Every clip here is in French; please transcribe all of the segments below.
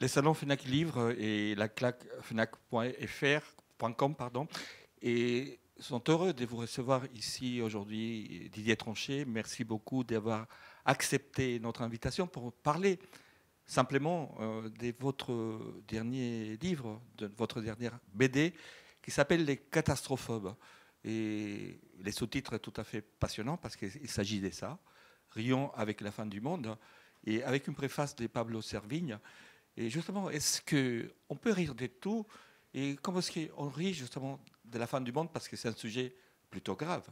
les salons FNAC livre et la claque FNAC.fr.com, pardon, et sont heureux de vous recevoir ici aujourd'hui, Didier Tronchet. Merci beaucoup d'avoir accepté notre invitation pour parler simplement euh, de votre dernier livre, de votre dernière BD, qui s'appelle Les Catastrophobes. Et les sous-titres tout à fait passionnants parce qu'il s'agit de ça. Rions avec la fin du monde et avec une préface de Pablo Servigne et justement, est-ce qu'on peut rire de tout Et comment est-ce qu'on rit justement de la fin du monde Parce que c'est un sujet plutôt grave.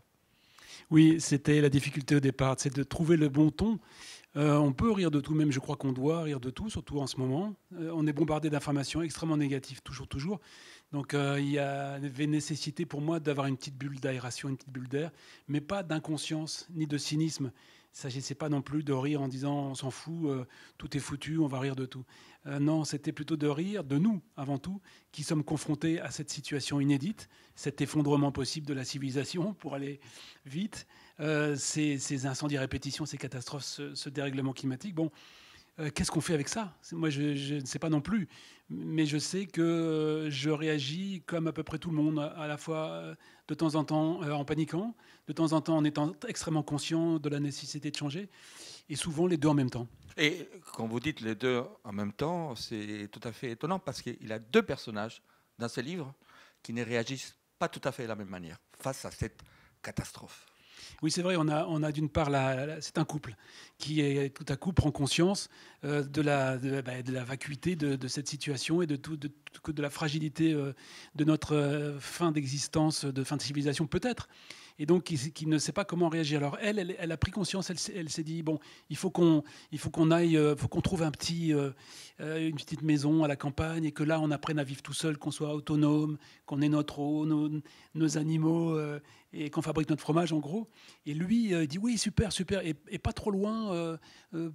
Oui, c'était la difficulté au départ, c'est de trouver le bon ton. Euh, on peut rire de tout, même je crois qu'on doit rire de tout, surtout en ce moment. Euh, on est bombardé d'informations extrêmement négatives, toujours, toujours. Donc euh, il y avait nécessité pour moi d'avoir une petite bulle d'aération, une petite bulle d'air, mais pas d'inconscience ni de cynisme. Il ne s'agissait pas non plus de rire en disant on s'en fout, euh, tout est foutu, on va rire de tout. Euh, non, c'était plutôt de rire de nous, avant tout, qui sommes confrontés à cette situation inédite, cet effondrement possible de la civilisation, pour aller vite, euh, ces, incendies répétitions, ces catastrophes, ce dérèglement climatique. Bon, euh, qu'est-ce qu'on fait avec ça Moi, je, ne sais pas non plus, mais je sais que euh, je réagis comme à peu près tout le monde, à la fois euh, de temps en temps en paniquant, de temps en temps en étant extrêmement conscient de la nécessité de changer, et souvent les deux en même temps. Et quand vous dites les deux en même temps, c'est tout à fait étonnant parce qu'il a deux personnages dans ce livre qui ne réagissent pas tout à fait de la même manière face à cette catastrophe. Oui, c'est vrai, on a, d'une part, c'est un couple qui est, tout à coup prend conscience euh, bah, de, la, vacuité de, cette situation et de, tout, de, de la fragilité euh, de notre euh, fin d'existence, de fin de civilisation peut-être et donc qui, ne sait pas comment réagir. Alors elle, elle, a pris conscience, elle, s'est dit bon, il faut qu'on, il faut qu'on aille, euh, faut qu'on trouve un petit, euh, euh, une petite maison à la campagne et que là on apprenne à vivre tout seul, qu'on soit autonome, qu'on ait notre eau, nos, animaux et qu'on fabrique notre fromage en gros. Et lui il dit oui super super et, et pas trop loin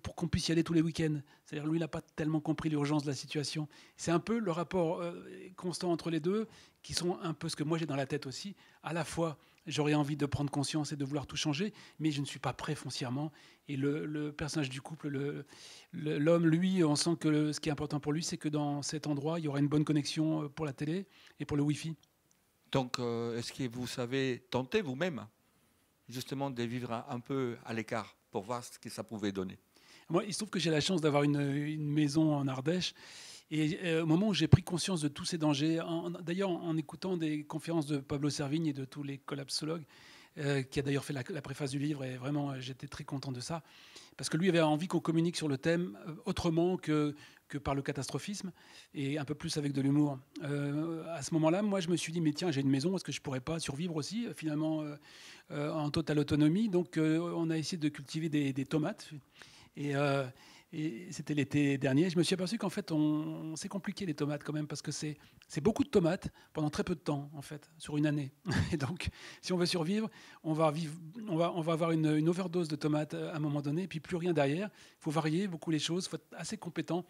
pour qu'on puisse y aller tous les week-ends. C'est-à-dire lui il n'a pas tellement compris l'urgence de la situation. C'est un peu le rapport constant entre les deux qui sont un peu ce que moi j'ai dans la tête aussi, à la fois j'aurais envie de prendre conscience et de vouloir tout changer, mais je ne suis pas prêt foncièrement. Et le, personnage du couple, l'homme, le, lui, on sent que ce qui est important pour lui, c'est que dans cet endroit, il y aura une bonne connexion euh, pour la télé et pour le Wi-Fi. Donc, euh, est-ce que vous savez tenter vous-même, justement, de vivre un peu à l'écart pour voir ce que ça pouvait donner Moi, il se trouve que j'ai la chance d'avoir une, une maison en Ardèche. Et euh, au moment où j'ai pris conscience de tous ces dangers, d'ailleurs en, écoutant des conférences de Pablo Servigne et de tous les collapsologues, euh, qui a d'ailleurs fait la, préface du livre, et vraiment euh, j'étais très content de ça, parce que lui avait envie qu'on communique sur le thème autrement que, que par le catastrophisme, et un peu plus avec de l'humour. à ce moment-là, moi je me suis dit, mais tiens, j'ai une maison, est-ce que je pourrais pas survivre aussi, finalement, en totale autonomie Donc on a essayé de cultiver des, tomates. Et, et c'était l'été dernier. Je me suis aperçu qu'en fait, on, c'est compliqué les tomates quand même, parce que c'est, c'est beaucoup de tomates pendant très peu de temps, en fait, sur une année. Et donc, si on veut survivre, on va, on va, on va avoir une, overdose de tomates euh, à un moment donné, et puis plus rien derrière. Il faut varier beaucoup les choses, il faut être assez compétent.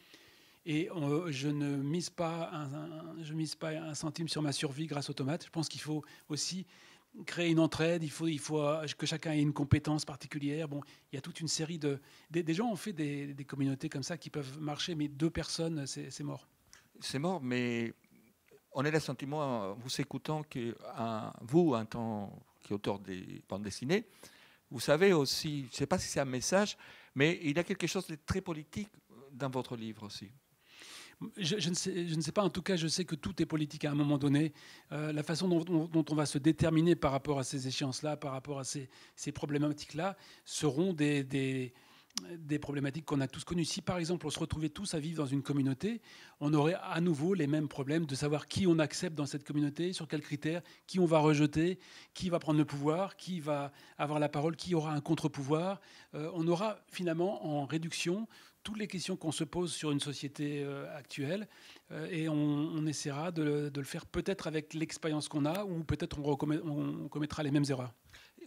Et je ne mise pas je mise pas un centime sur ma survie grâce aux tomates. Je pense qu'il faut aussi créer une entraide, il faut, il faut euh, que chacun ait une compétence particulière. Bon, il y a toute une série de... Des, gens ont fait des, communautés comme ça qui peuvent marcher, mais deux personnes, c'est mort. C'est mort, mais on a le sentiment, en vous écoutant, que un, vous, qui tant auteur des bandes dessinées, vous savez aussi, je ne sais pas si c'est un message, mais il y a quelque chose de très politique dans votre livre aussi je, ne sais, pas, en tout cas, je sais que tout est politique à un moment donné. Euh, la façon dont, on va se déterminer par rapport à ces échéances-là, par rapport à ces, problématiques-là, seront des, problématiques qu'on a tous connues. Si, par exemple, on se retrouvait tous à vivre dans une communauté, on aurait à nouveau les mêmes problèmes de savoir qui on accepte dans cette communauté, sur quels critères, qui on va rejeter, qui va prendre le pouvoir, qui va avoir la parole, qui aura un contre-pouvoir. Euh, on aura finalement en réduction toutes les questions qu'on se pose sur une société euh, actuelle euh, et on, essaiera de, le faire peut-être avec l'expérience qu'on a ou peut-être on, commettra les mêmes erreurs.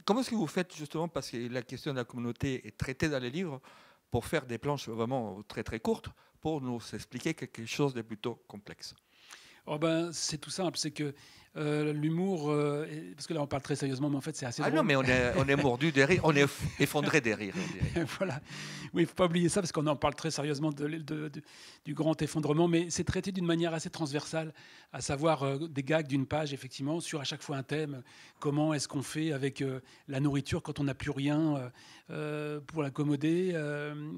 Comment est-ce que vous faites justement, parce que la question de la communauté est traitée dans les livres, pour faire des planches vraiment très très courtes, pour nous expliquer quelque chose de plutôt complexe oh ben, c'est tout simple, c'est que euh, l'humour, euh, parce que là on parle très sérieusement, mais en fait c'est assez. Ah non, mais on est, on est mordu des rires, on est effondré des rires. voilà. Oui, il ne faut pas oublier ça, parce qu'on en parle très sérieusement de, du grand effondrement, mais c'est traité d'une manière assez transversale, à savoir euh, des gags d'une page, effectivement, sur à chaque fois un thème. Comment est-ce qu'on fait avec la nourriture quand on n'a plus rien pour l'accommoder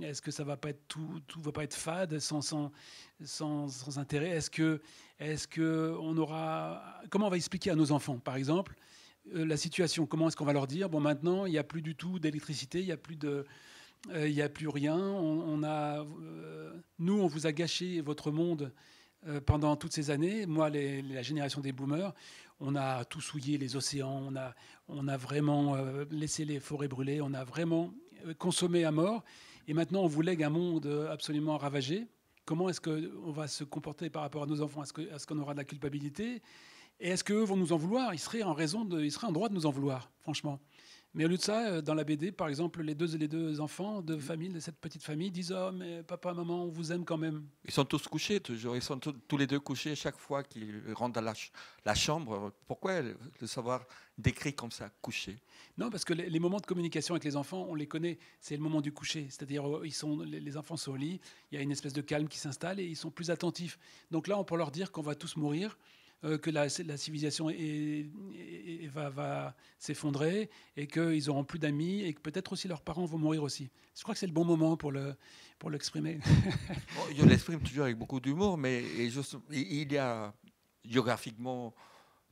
Est-ce que ça va pas être tout, tout va pas être fade, sans, sans, sans, intérêt Est-ce que, est que on aura, comment on va expliquer à nos enfants, par exemple, euh, la situation Comment est-ce qu'on va leur dire Bon, maintenant, il n'y a plus du tout d'électricité, il n'y a plus de, euh, il n'y a plus rien. On, a, euh, nous, on vous a gâché votre monde pendant toutes ces années. Moi, la génération des boomers, on a tout souillé, les océans, on a, on a vraiment laissé les forêts brûler, on a vraiment consommé à mort. Et maintenant, on vous lègue un monde absolument ravagé. Comment est-ce qu'on va se comporter par rapport à nos enfants Est-ce qu'on aura de la culpabilité et est-ce qu'eux vont nous en vouloir Ils seraient en raison, ils seraient en droit de nous en vouloir, franchement. Mais au lieu de ça, euh, dans la BD, par exemple, les deux, les deux enfants de mm. famille, de cette petite famille, disent Oh, mais papa, maman, on vous aime quand même. Ils sont tous couchés, toujours. Ils sont tous, les deux couchés chaque fois qu'ils rentrent dans la, chambre. Pourquoi le savoir décrit comme ça, couché Non, parce que les, moments de communication avec les enfants, on les connaît. C'est le moment du coucher. C'est-à-dire, euh, ils sont, les, les, enfants sont au lit, il y a une espèce de calme qui s'installe et ils sont plus attentifs. Donc là, on peut leur dire qu'on va tous mourir. Euh, que la, civilisation va, va s'effondrer et qu'ils n'auront plus d'amis et que peut-être aussi leurs parents vont mourir aussi. Je crois que c'est le bon moment pour le pour l'exprimer. je l'exprime toujours avec beaucoup d'humour, mais il y a géographiquement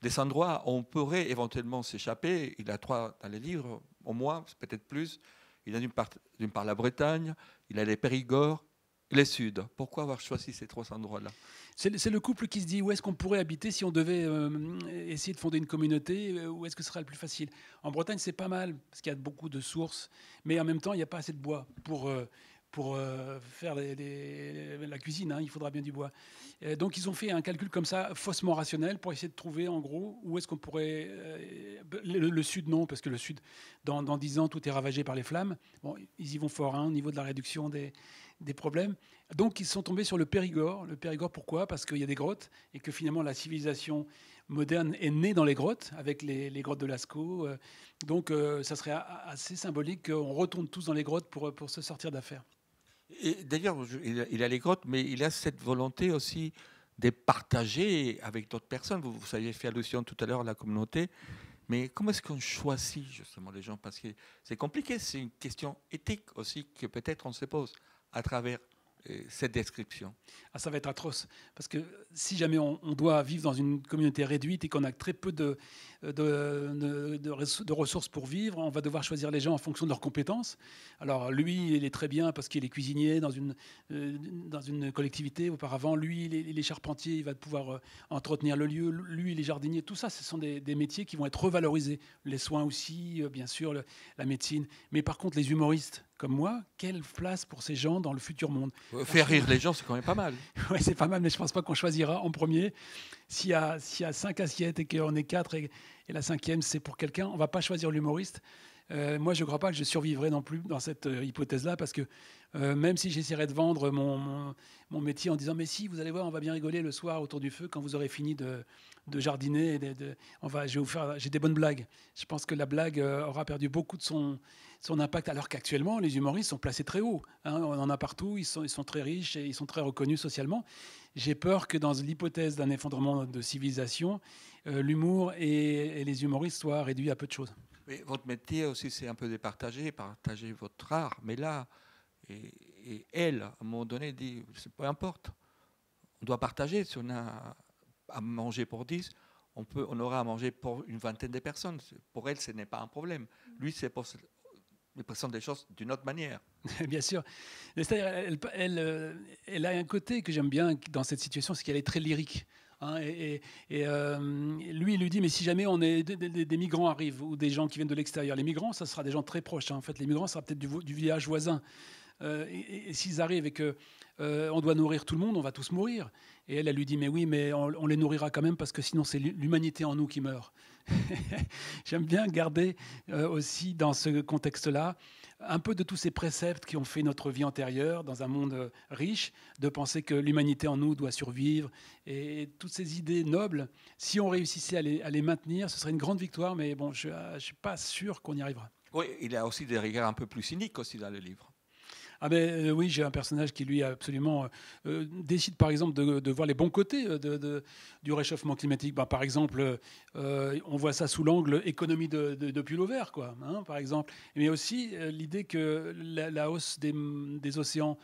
des endroits où on pourrait éventuellement s'échapper. Il y a trois dans les livres, au moins, peut-être plus. Il y a d'une part, la Bretagne, il y a les Périgord, les Suds. Pourquoi avoir choisi ces trois endroits-là c'est le couple qui se dit où est-ce qu'on pourrait habiter si on devait euh, essayer de fonder une communauté, euh, où est-ce que ce serait le plus facile. En Bretagne, c'est pas mal, parce qu'il y a beaucoup de sources, mais en même temps, il n'y a pas assez de bois pour, euh, pour faire la cuisine, hein, il faudra bien du bois. donc ils ont fait un calcul comme ça, faussement rationnel, pour essayer de trouver en gros où est-ce qu'on pourrait... le, sud, non, parce que le sud, dans, dans, 10 ans, tout est ravagé par les flammes. Bon, ils y vont fort hein, au niveau de la réduction des, des problèmes. Donc ils sont tombés sur le Périgord. Le Périgord, pourquoi Parce qu'il y a des grottes et que finalement la civilisation moderne est née dans les grottes, avec les, grottes de Lascaux. Euh, donc euh, ça serait assez symbolique qu'on retourne tous dans les grottes pour, euh, pour se sortir d'affaires. Et d'ailleurs, il a les grottes, mais il a cette volonté aussi de partager avec d'autres personnes. Vous, vous aviez fait allusion tout à l'heure à la communauté. Mais comment est-ce qu'on choisit justement les gens Parce que c'est compliqué, c'est une question éthique aussi que peut-être on se pose à travers euh, cette description. Ah, ça va être atroce, parce que si jamais on doit vivre dans une communauté réduite et qu'on a très peu de, euh, euh, de, ressources pour vivre. On va devoir choisir les gens en fonction de leurs compétences. Alors lui, il est très bien parce qu'il est cuisinier dans une, euh, dans une collectivité auparavant. Lui, il est, il charpentier, il va pouvoir entretenir le lieu. Lui, il est jardinier. Tout ça, ce sont des, métiers qui vont être revalorisés. Les soins aussi, bien sûr, la médecine. Mais par contre, les humoristes, comme moi, quelle place pour ces gens dans le futur monde Faire rire les gens, c'est quand même pas mal. oui, c'est pas mal, mais je pense pas qu'on choisira en premier. S'il y, a, y a cinq assiettes et qu'on est quatre et, et la cinquième, c'est pour quelqu'un. On ne va pas choisir l'humoriste, euh, moi, je ne crois pas que je survivrai non plus dans cette euh, hypothèse-là, parce que euh, même si j'essaierais de vendre mon, mon, métier en disant Mais si, vous allez voir, on va bien rigoler le soir autour du feu quand vous aurez fini de, jardiner, et on va, j'ai des bonnes blagues. Je pense que la blague aura perdu beaucoup de son, son impact, alors qu'actuellement, les humoristes sont placés très haut. Hein. on en a partout, ils sont, ils sont très riches et ils sont très reconnus socialement. J'ai peur que dans l'hypothèse d'un effondrement de civilisation, l'humour et les humoristes soient réduits à peu de choses votre métier aussi, c'est un peu de partager, partager votre art. Mais là, et, elle, à un moment donné, dit, peu importe, on doit partager. Si on a à manger pour 10, on, peut, on aura à manger pour une vingtaine de personnes. Pour elle, ce n'est pas un problème. Mm. Lui, c'est pour les personnes des choses d'une autre manière. bien sûr. Elle, elle, euh, elle, a un côté que j'aime bien dans cette situation, c'est qu'elle est très lyrique. Hein, et, euh, lui, il lui dit, mais si jamais on des, migrants arrivent ou des gens qui viennent de l'extérieur, les migrants, ça sera des gens très proches. Hein. en fait, les migrants, ça sera peut-être du, village voisin. Euh, et, s'ils arrivent et que euh, on doit nourrir tout le monde, on va tous mourir. Et elle, elle lui dit, mais oui, mais on les nourrira quand même parce que sinon c'est l'humanité en nous qui meurt. J'aime bien garder euh, aussi dans ce contexte-là un peu de tous ces préceptes qui ont fait notre vie antérieure dans un monde euh, riche, de penser que l'humanité en nous doit survivre, et toutes ces idées nobles, si on réussissait à les, maintenir, ce serait une grande victoire, mais bon, je ne euh, suis pas sûr qu'on y arrivera. Oui, il y a aussi des regards un peu plus cyniques aussi dans le livre. Ah ben oui, j'ai un personnage qui lui absolument euh, euh, décide par exemple de, voir les bons côtés du réchauffement climatique. Bah, par exemple, on voit ça sous l'angle économie de, de, pull vert, quoi, hein, par exemple. Mais aussi l'idée que la, hausse des, océans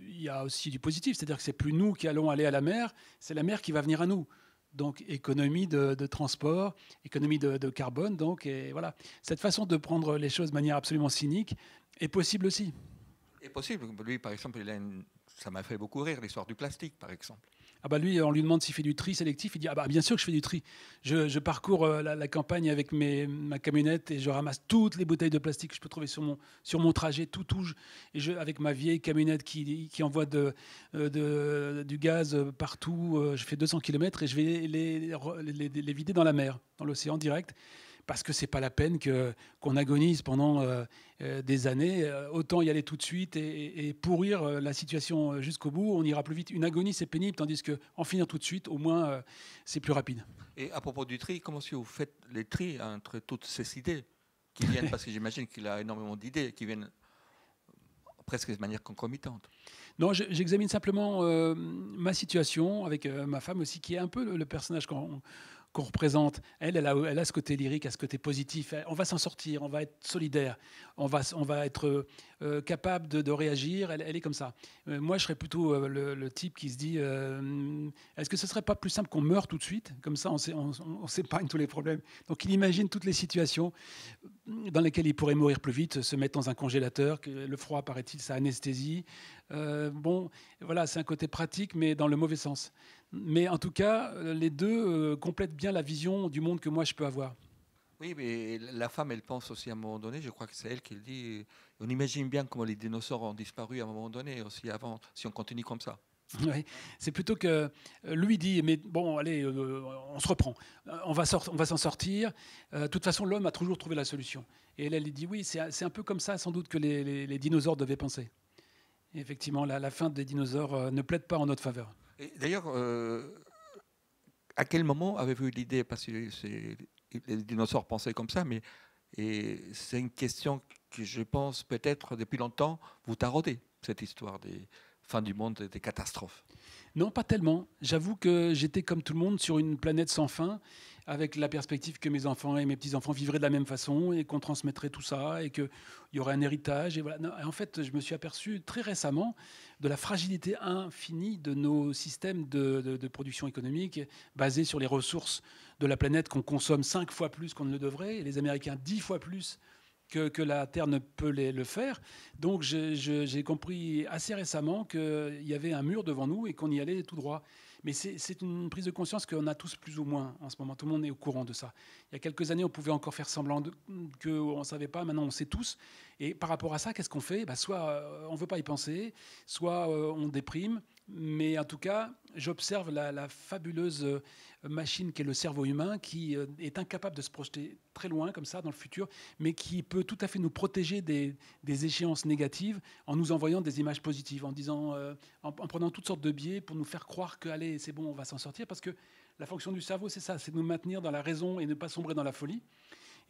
il y a aussi du positif, c'est-à-dire que c'est plus nous qui allons aller à la mer, c'est la mer qui va venir à nous. Donc économie de, transport, économie de, carbone, donc et voilà. Cette façon de prendre les choses de manière absolument cynique est possible aussi. — C'est possible. Lui, par exemple, ça m'a fait beaucoup rire, l'histoire du plastique, par exemple. Ah bah lui, on lui demande s'il fait du tri sélectif. Il dit ah bah bien sûr que je fais du tri. Je, parcours euh, la, campagne avec ma camionnette et je ramasse toutes les bouteilles de plastique que je peux trouver sur mon, sur mon trajet, tout touche. Et je, avec ma vieille camionnette qui, qui envoie de, euh, du gaz partout, euh, je fais 200 km et je vais les, les, les vider dans la mer, dans l'océan direct parce que c'est pas la peine que qu'on agonise pendant euh, euh, des années. Euh, autant y aller tout de suite et, pourrir la situation jusqu'au bout. On ira plus vite. Une agonie c'est pénible, tandis que en finir tout de suite, au moins c'est plus rapide. Et à propos du tri, comment est-ce que vous faites les tri entre toutes ces idées qui viennent parce que j'imagine qu'il a énormément d'idées qui viennent presque de manière concomitante. Non, j'examine simplement ma situation avec ma femme aussi, qui est un peu le, le personnage qu'on qu'on représente, elle, elle a, elle a, ce côté lyrique, à ce côté positif. On va s'en sortir, on va être solidaire, on va, on va être euh, capable de, réagir. Elle, est comme ça. Euh, moi, je serais plutôt euh, le, type qui se dit est-ce que ce serait pas plus simple qu'on meure tout de suite Comme ça, on, s'épargne tous les problèmes. Donc, il imagine toutes les situations dans lesquelles il pourrait mourir plus vite, se mettre dans un congélateur, que le froid, paraît-il, ça anesthésie. Euh, bon, voilà, c'est un côté pratique, mais dans le mauvais sens. Mais en tout cas, euh, les deux euh, complètent bien la vision du monde que moi je peux avoir. Oui, mais la femme, elle pense aussi à un moment donné, je crois que c'est elle qui le dit, on imagine bien comment les dinosaures ont disparu à un moment donné, aussi avant, si on continue comme ça. Oui. C'est plutôt que lui dit, mais bon, allez, on se reprend, on va, s'en sortir. De toute façon, l'homme a toujours trouvé la solution. Et elle, elle dit, oui, c'est un peu comme ça, sans doute, que les dinosaures devaient penser effectivement, la, fin des dinosaures euh, ne plaide pas en notre faveur. D'ailleurs, euh, à quel moment avez-vous eu l'idée Parce que les dinosaures pensaient comme ça, mais c'est une question que je pense peut-être depuis longtemps vous taraudez, cette histoire des fins du monde et des catastrophes. Non, pas tellement. J'avoue que j'étais comme tout le monde sur une planète sans fin avec la perspective que mes enfants et mes petits-enfants vivraient de la même façon et qu'on transmettrait tout ça et qu'il y aurait un héritage. Et voilà. en fait, je me suis aperçu très récemment de la fragilité infinie de nos systèmes de, production économique basés sur les ressources de la planète qu'on consomme cinq fois plus qu'on ne le devrait et les Américains dix fois plus que, la Terre ne peut le faire. Donc j'ai compris assez récemment qu'il y avait un mur devant nous et qu'on y allait tout droit. Mais c'est une prise de conscience qu'on a tous plus ou moins en ce moment. Tout le monde est au courant de ça. Il y a quelques années, on pouvait encore faire semblant qu'on ne savait pas. Maintenant, on sait tous. Et par rapport à ça, qu'est-ce qu'on fait bah, Soit euh, on ne veut pas y penser, soit euh, on déprime, mais en tout cas, j'observe la, fabuleuse euh, machine qu'est le cerveau humain, qui euh, est incapable de se projeter très loin comme ça dans le futur, mais qui peut tout à fait nous protéger des, échéances négatives en nous envoyant des images positives, en, disant, euh, en, prenant toutes sortes de biais pour nous faire croire que allez, c'est bon, on va s'en sortir, parce que la fonction du cerveau, c'est ça, c'est de nous maintenir dans la raison et ne pas sombrer dans la folie.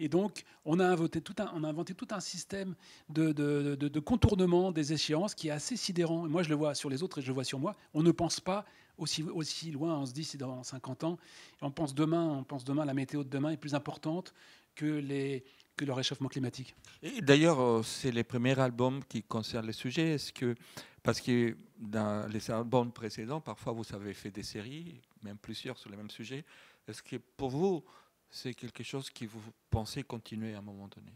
Et donc, on a, inventé tout un, on a inventé tout un système de, de, de, contournement des échéances qui est assez sidérant. moi, je le vois sur les autres et je le vois sur moi. On ne pense pas aussi, aussi loin. On se dit, c'est dans 50 ans. on pense demain, on pense demain, la météo de demain est plus importante que les, que le réchauffement climatique. Et d'ailleurs, euh, c'est les premiers albums qui concernent le sujet. Est-ce que, parce que dans les albums précédents, parfois vous avez fait des séries, même plusieurs sur les mêmes sujet. Est-ce que pour vous, c'est quelque chose qui vous pensez continuer à un moment donné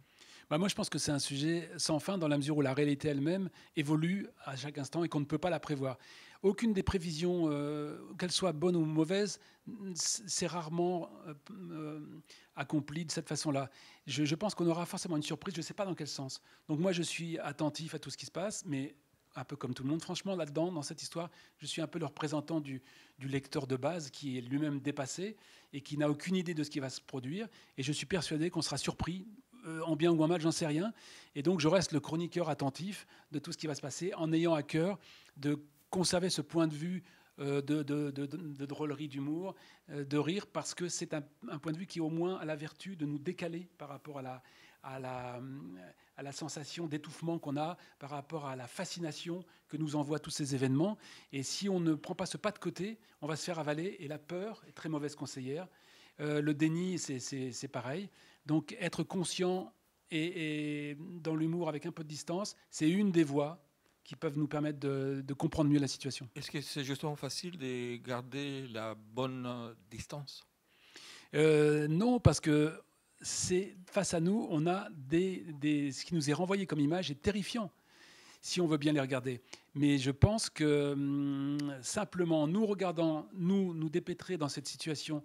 bah, Moi, je pense que c'est un sujet sans fin dans la mesure où la réalité elle-même évolue à chaque instant et qu'on ne peut pas la prévoir. Aucune des prévisions, euh, qu'elles soient bonnes ou mauvaises, c'est rarement euh, euh, accompli de cette façon-là. Je, je pense qu'on aura forcément une surprise, je ne sais pas dans quel sens. Donc moi, je suis attentif à tout ce qui se passe, mais un peu comme tout le monde. Franchement, là-dedans, dans cette histoire, je suis un peu le représentant du, lecteur de base qui est lui-même dépassé et qui n'a aucune idée de ce qui va se produire. Et je suis persuadé qu'on sera surpris, euh, en bien ou en mal, j'en sais rien. Et donc, je reste le chroniqueur attentif de tout ce qui va se passer en ayant à cœur de conserver ce point de vue euh, de, drôlerie, d'humour, euh, de rire, parce que c'est un, un, point de vue qui au moins a la vertu de nous décaler par rapport à la, à la, à la sensation d'étouffement qu'on a par rapport à la fascination que nous envoient tous ces événements. Et si on ne prend pas ce pas de côté, on va se faire avaler. Et la peur est très mauvaise conseillère. Euh, le déni, c'est pareil. Donc être conscient et, dans l'humour avec un peu de distance, c'est une des voies qui peuvent nous permettre de, comprendre mieux la situation. Est-ce que c'est justement facile de garder la bonne distance euh, Non, parce que c'est face à nous, on a ce qui nous est renvoyé comme image est terrifiant, si on veut bien les regarder. Mais je pense que hum, simplement nous regardant, nous nous dépêtrer dans cette situation,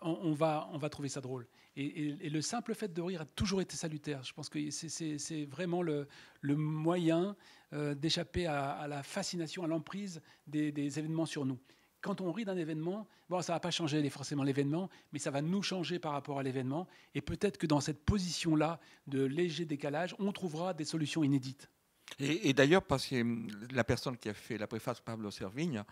on, va, trouver ça drôle. Et, le simple fait de rire a toujours été salutaire. Je pense que c'est vraiment le, moyen euh, d'échapper à, la fascination, à l'emprise des événements sur nous quand on rit d'un événement, bon, ça ne va pas changer forcément l'événement, mais ça va nous changer par rapport à l'événement. Et peut-être que dans cette position-là de léger décalage, on trouvera des solutions inédites. Et, d'ailleurs, parce que la personne qui a fait la préface, Pablo Servigne,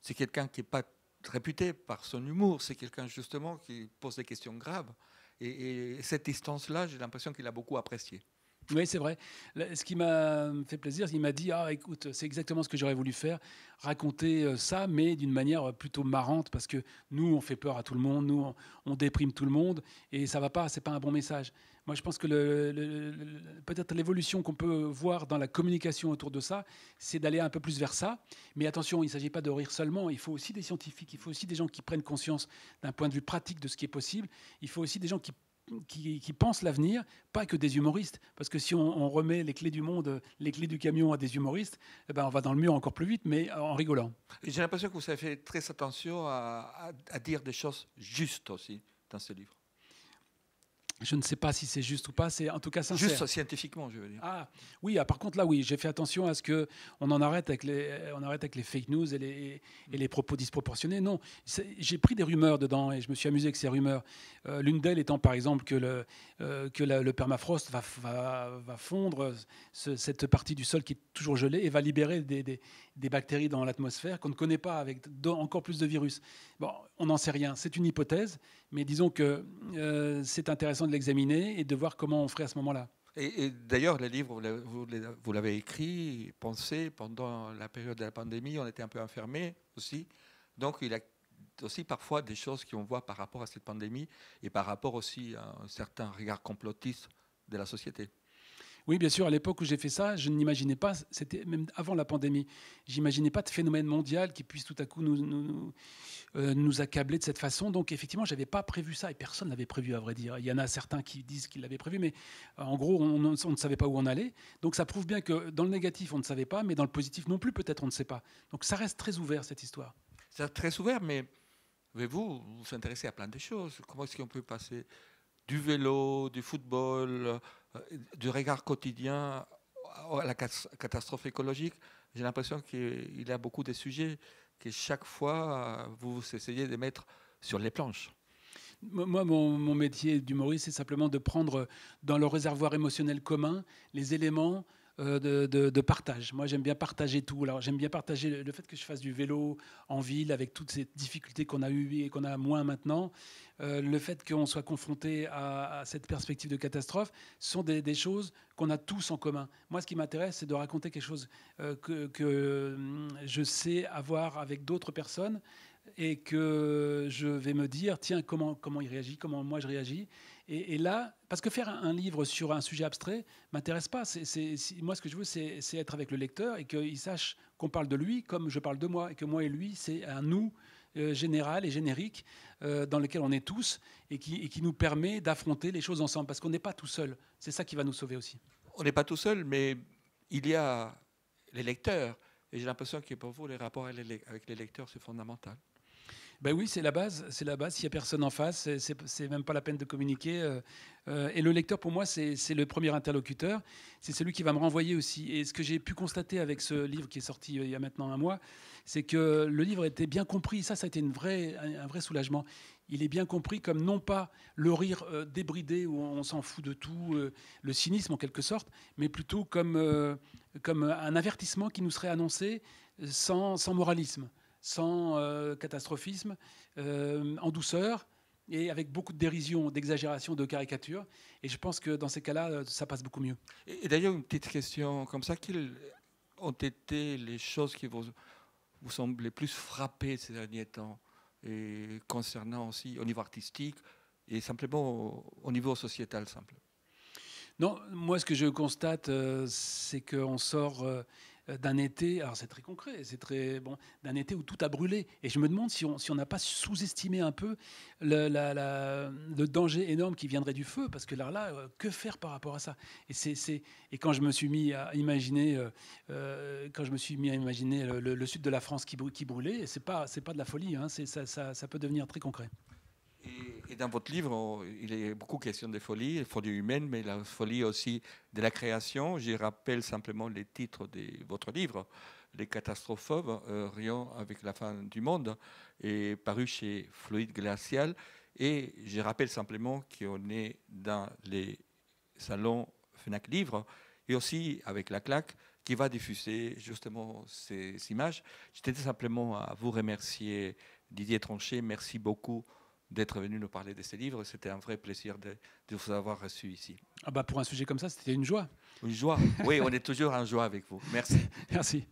c'est quelqu'un qui n'est pas réputé par son humour, c'est quelqu'un justement qui pose des questions graves. Et, et cette distance-là, j'ai l'impression qu'il a beaucoup apprécié. Oui, c'est vrai. Ce qui m'a fait plaisir, il m'a dit Ah, écoute, c'est exactement ce que j'aurais voulu faire, raconter euh, ça, mais d'une manière euh, plutôt marrante, parce que nous, on fait peur à tout le monde, nous, on, déprime tout le monde, et ça va pas, c'est pas un bon message. Moi, je pense que le, peut-être l'évolution qu'on peut voir dans la communication autour de ça, c'est d'aller un peu plus vers ça. Mais attention, il ne s'agit pas de rire seulement. Il faut aussi des scientifiques, il faut aussi des gens qui prennent conscience d'un point de vue pratique de ce qui est possible. Il faut aussi des gens qui qui, pensent l'avenir, pas que des humoristes. Parce que si on, remet les clés du monde, les clés du camion à des humoristes, eh ben, on va dans le mur encore plus vite, mais en rigolant. J'ai l'impression que vous avez fait très attention à, à dire des choses justes aussi dans ce livre. Je ne sais pas si c'est juste ou pas, c'est en tout cas sincère. Juste scientifiquement, je veux dire. Ah oui, ah, par contre là, oui, j'ai fait attention à ce que on en arrête avec les, euh, on arrête avec les fake news et les, et mm. les propos disproportionnés. Non, j'ai pris des rumeurs dedans et je me suis amusé avec ces rumeurs. Euh, l'une d'elles étant par exemple que le, euh, que le permafrost va, va, va fondre cette partie du sol qui est toujours gelée et va libérer des, des, des bactéries dans l'atmosphère qu'on ne connaît pas avec encore plus de virus. Bon, on n'en sait rien. C'est une hypothèse, mais disons que euh, c'est intéressant de l'examiner et de voir comment on ferait à ce moment-là. Et, d'ailleurs, le livre, vous l'avez écrit, pensé pendant la période de la pandémie, on était un peu enfermé aussi. Donc, il a aussi parfois des choses qu'on voit par rapport à cette pandémie et par rapport aussi à un certain regard complotiste de la société. Oui, bien sûr, à l'époque où j'ai fait ça, je n'imaginais pas, c'était même avant la pandémie, j'imaginais pas de phénomène mondial qui puisse tout à coup nous, euh, accabler de cette façon. Donc effectivement, je n'avais pas prévu ça et personne l'avait prévu, à vrai dire. Il y en a certains qui disent qu'ils l'avaient prévu, mais euh, en gros, on, ne savait pas où on allait. Donc ça prouve bien que dans le négatif, on ne savait pas, mais dans le positif non plus, peut-être on ne sait pas. Donc ça reste très ouvert, cette histoire. C'est très ouvert, mais vous vous intéressez à plein de choses. Comment est-ce qu'on peut passer du vélo, du football euh, du regard quotidien à la catastrophe écologique, j'ai l'impression qu'il y a beaucoup de sujets que chaque fois euh, vous essayez de mettre sur les planches. Moi, mon, mon métier d'humoriste, c'est simplement de prendre dans le réservoir émotionnel commun les éléments euh, de, partage. Moi, j'aime bien partager tout. Alors, j'aime bien partager le, fait que je fasse du vélo en ville avec toutes ces difficultés qu'on a eues et qu'on a moins maintenant. Euh, le fait qu'on soit confronté à, cette perspective de catastrophe sont des, choses qu'on a tous en commun. Moi, ce qui m'intéresse, c'est de raconter quelque chose euh, que, que je sais avoir avec d'autres personnes et que je vais me dire, tiens, comment, comment il réagit, comment moi je réagis. Et, là, parce que faire un, livre sur un sujet abstrait m'intéresse pas. c'est moi, ce que je veux, c'est être avec le lecteur et qu'il sache qu'on parle de lui comme je parle de moi, et que moi et lui, c'est un nous euh, général et générique euh, dans lequel on est tous et qui nous permet d'affronter les choses ensemble, parce qu'on n'est pas tout seul. C'est ça qui va nous sauver aussi. On n'est pas tout seul, mais il y a les lecteurs. Et j'ai l'impression que pour vous, les rapports avec les lecteurs, c'est fondamental. Ben oui, c'est la base. C'est la base. S'il n'y a personne en face, c'est même pas la peine de communiquer. Euh, euh, et le lecteur, pour moi, c'est le premier interlocuteur. C'est celui qui va me renvoyer aussi. Et ce que j'ai pu constater avec ce livre qui est sorti euh, il y a maintenant un mois, c'est que le livre était bien compris. Ça, ça a été une vraie, un vrai soulagement il est bien compris comme non pas le rire débridé où on, s'en fout de tout, le cynisme en quelque sorte, mais plutôt comme, comme un avertissement qui nous serait annoncé sans moralisme sans euh, catastrophisme, euh, en douceur et avec beaucoup de dérision, d'exagération, de caricature. Et je pense que dans ces cas-là, euh, ça passe beaucoup mieux. Et, d'ailleurs, une petite question comme ça, quelles ont été les choses qui vous, vous semblent les plus frappées ces derniers temps et concernant aussi au niveau artistique et simplement au, niveau sociétal simple Non, moi ce que je constate, c'est qu'on sort euh, d'un été, alors c'est très concret, c'est très bon, d'un été où tout a brûlé. Et je me demande si on n'a pas sous-estimé un peu le, danger énorme qui viendrait du feu, parce que là, là, euh, que faire par rapport à ça Et c'est et quand je me suis mis à imaginer, euh, quand je me suis mis à imaginer le, sud de la France qui, qui brûlait, c'est pas c'est pas de la folie, hein, ça, ça, ça peut devenir très concret. Et, dans votre livre, il est beaucoup question des folies, folie humaine, mais la folie aussi de la création. Je rappelle simplement les titres de votre livre Les catastrophes, euh, rien avec la fin du monde, et paru chez Fluide Glacial. Et je rappelle simplement qu'on est dans les salons Fnac Livre et aussi avec la claque qui va diffuser justement ces images. J'étais simplement à vous remercier, Didier Tranchet. Merci beaucoup d'être venu nous parler de ces livres. C'était un vrai plaisir de, vous avoir reçu ici. Ah bah pour un sujet comme ça, c'était une joie. Une joie. Oui, on est toujours en joie avec vous. Merci. Merci.